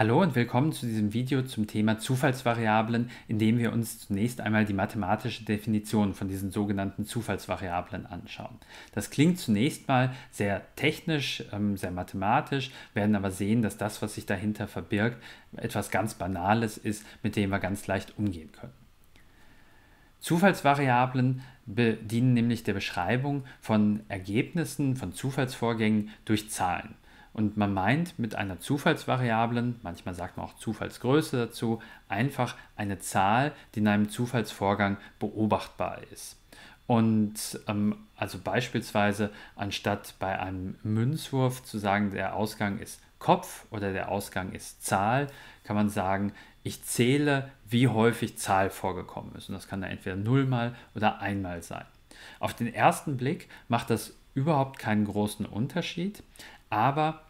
Hallo und willkommen zu diesem Video zum Thema Zufallsvariablen, in dem wir uns zunächst einmal die mathematische Definition von diesen sogenannten Zufallsvariablen anschauen. Das klingt zunächst mal sehr technisch, ähm, sehr mathematisch, werden aber sehen, dass das, was sich dahinter verbirgt, etwas ganz Banales ist, mit dem wir ganz leicht umgehen können. Zufallsvariablen dienen nämlich der Beschreibung von Ergebnissen, von Zufallsvorgängen durch Zahlen. Und man meint mit einer Zufallsvariablen, manchmal sagt man auch Zufallsgröße dazu, einfach eine Zahl, die in einem Zufallsvorgang beobachtbar ist. Und ähm, also beispielsweise anstatt bei einem Münzwurf zu sagen, der Ausgang ist Kopf oder der Ausgang ist Zahl, kann man sagen, ich zähle, wie häufig Zahl vorgekommen ist. Und das kann dann entweder nullmal oder einmal sein. Auf den ersten Blick macht das überhaupt keinen großen Unterschied, aber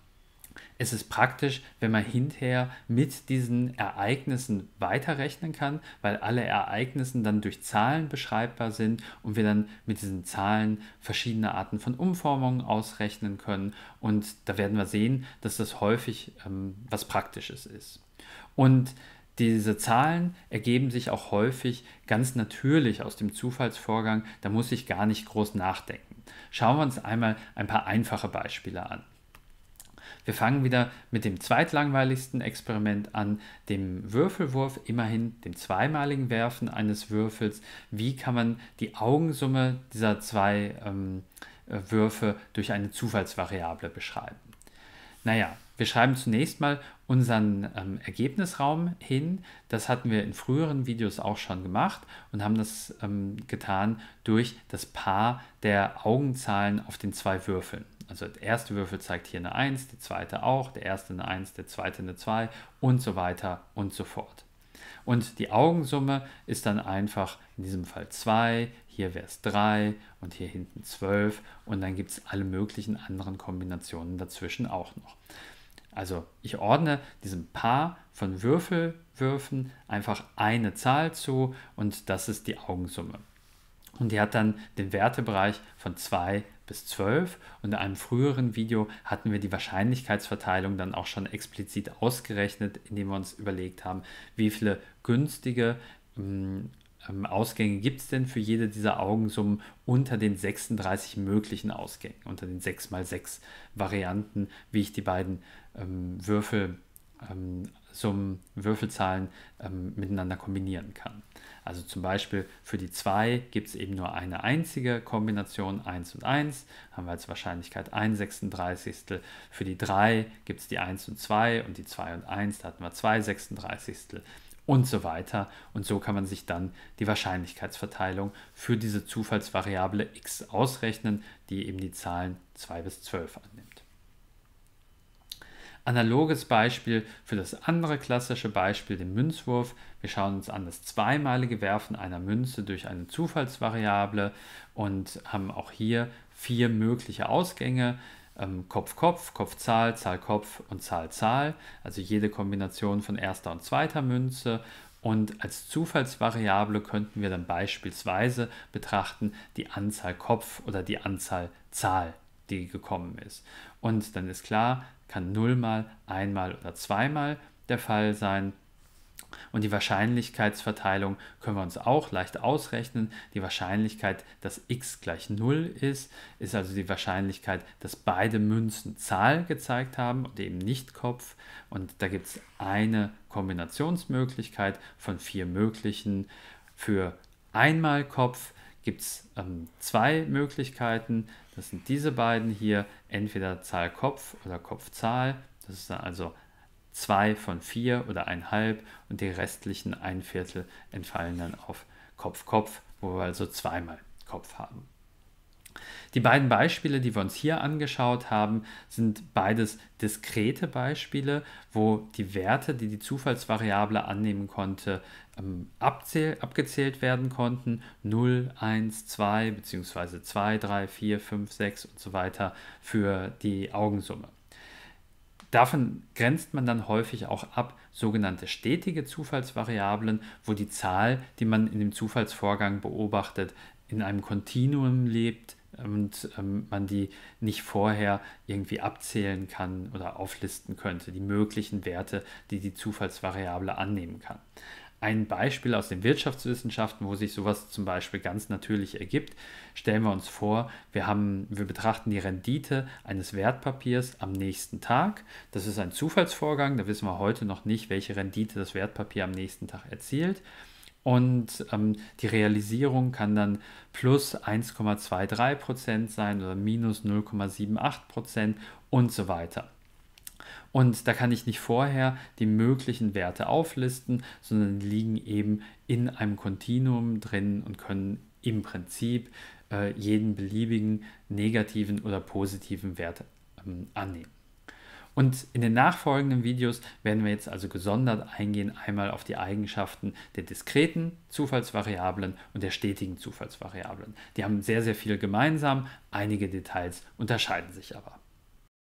es ist praktisch, wenn man hinterher mit diesen Ereignissen weiterrechnen kann, weil alle Ereignisse dann durch Zahlen beschreibbar sind und wir dann mit diesen Zahlen verschiedene Arten von Umformungen ausrechnen können. Und da werden wir sehen, dass das häufig ähm, was Praktisches ist. Und diese Zahlen ergeben sich auch häufig ganz natürlich aus dem Zufallsvorgang, da muss ich gar nicht groß nachdenken. Schauen wir uns einmal ein paar einfache Beispiele an. Wir fangen wieder mit dem zweitlangweiligsten Experiment an, dem Würfelwurf, immerhin dem zweimaligen Werfen eines Würfels. Wie kann man die Augensumme dieser zwei ähm, äh, Würfe durch eine Zufallsvariable beschreiben? Naja, wir schreiben zunächst mal unseren ähm, Ergebnisraum hin. Das hatten wir in früheren Videos auch schon gemacht und haben das ähm, getan durch das Paar der Augenzahlen auf den zwei Würfeln. Also der erste Würfel zeigt hier eine 1, der zweite auch, der erste eine 1, der zweite eine 2 und so weiter und so fort. Und die Augensumme ist dann einfach in diesem Fall 2, hier wäre es 3 und hier hinten 12 und dann gibt es alle möglichen anderen Kombinationen dazwischen auch noch. Also ich ordne diesem Paar von Würfelwürfen einfach eine Zahl zu und das ist die Augensumme. Und die hat dann den Wertebereich von 2 bis 12 und in einem früheren Video hatten wir die Wahrscheinlichkeitsverteilung dann auch schon explizit ausgerechnet, indem wir uns überlegt haben, wie viele günstige mm, ähm, Ausgänge gibt es denn für jede dieser Augensummen unter den 36 möglichen Ausgängen, unter den 6 x 6 Varianten, wie ich die beiden ähm, Würfel, ähm, Summen, Würfelzahlen ähm, miteinander kombinieren kann. Also zum Beispiel für die 2 gibt es eben nur eine einzige Kombination 1 und 1, haben wir als Wahrscheinlichkeit 1 36. Für die 3 gibt es die 1 und 2 und die 2 und 1, da hatten wir 2 36 und so weiter. Und so kann man sich dann die Wahrscheinlichkeitsverteilung für diese Zufallsvariable x ausrechnen, die eben die Zahlen 2 bis 12 annimmt. Analoges Beispiel für das andere klassische Beispiel, den Münzwurf. Wir schauen uns an das zweimalige Werfen einer Münze durch eine Zufallsvariable und haben auch hier vier mögliche Ausgänge. Ähm, Kopf, Kopf, Kopf, Zahl, Zahl, Kopf und Zahl, Zahl. Also jede Kombination von erster und zweiter Münze. Und als Zufallsvariable könnten wir dann beispielsweise betrachten die Anzahl Kopf oder die Anzahl Zahl die gekommen ist. Und dann ist klar, kann nullmal, einmal oder zweimal der Fall sein. Und die Wahrscheinlichkeitsverteilung können wir uns auch leicht ausrechnen. Die Wahrscheinlichkeit, dass x gleich 0 ist, ist also die Wahrscheinlichkeit, dass beide Münzen Zahl gezeigt haben und eben nicht Kopf. Und da gibt es eine Kombinationsmöglichkeit von vier möglichen für einmal Kopf gibt es ähm, zwei Möglichkeiten. Das sind diese beiden hier, entweder Zahl-Kopf oder Kopf-Zahl. Das ist dann also 2 von 4 oder 1,5 und die restlichen 1 Viertel entfallen dann auf Kopf-Kopf, wo wir also zweimal Kopf haben. Die beiden Beispiele, die wir uns hier angeschaut haben, sind beides diskrete Beispiele, wo die Werte, die die Zufallsvariable annehmen konnte, ähm, abgezählt werden konnten. 0, 1, 2 bzw. 2, 3, 4, 5, 6 und so weiter für die Augensumme. Davon grenzt man dann häufig auch ab sogenannte stetige Zufallsvariablen, wo die Zahl, die man in dem Zufallsvorgang beobachtet, in einem Kontinuum lebt, und ähm, man die nicht vorher irgendwie abzählen kann oder auflisten könnte, die möglichen Werte, die die Zufallsvariable annehmen kann. Ein Beispiel aus den Wirtschaftswissenschaften, wo sich sowas zum Beispiel ganz natürlich ergibt, stellen wir uns vor, wir, haben, wir betrachten die Rendite eines Wertpapiers am nächsten Tag. Das ist ein Zufallsvorgang, da wissen wir heute noch nicht, welche Rendite das Wertpapier am nächsten Tag erzielt. Und ähm, die Realisierung kann dann plus 1,23% sein oder minus 0,78% und so weiter. Und da kann ich nicht vorher die möglichen Werte auflisten, sondern liegen eben in einem Kontinuum drin und können im Prinzip äh, jeden beliebigen negativen oder positiven Wert ähm, annehmen. Und in den nachfolgenden Videos werden wir jetzt also gesondert eingehen, einmal auf die Eigenschaften der diskreten Zufallsvariablen und der stetigen Zufallsvariablen. Die haben sehr, sehr viel gemeinsam, einige Details unterscheiden sich aber.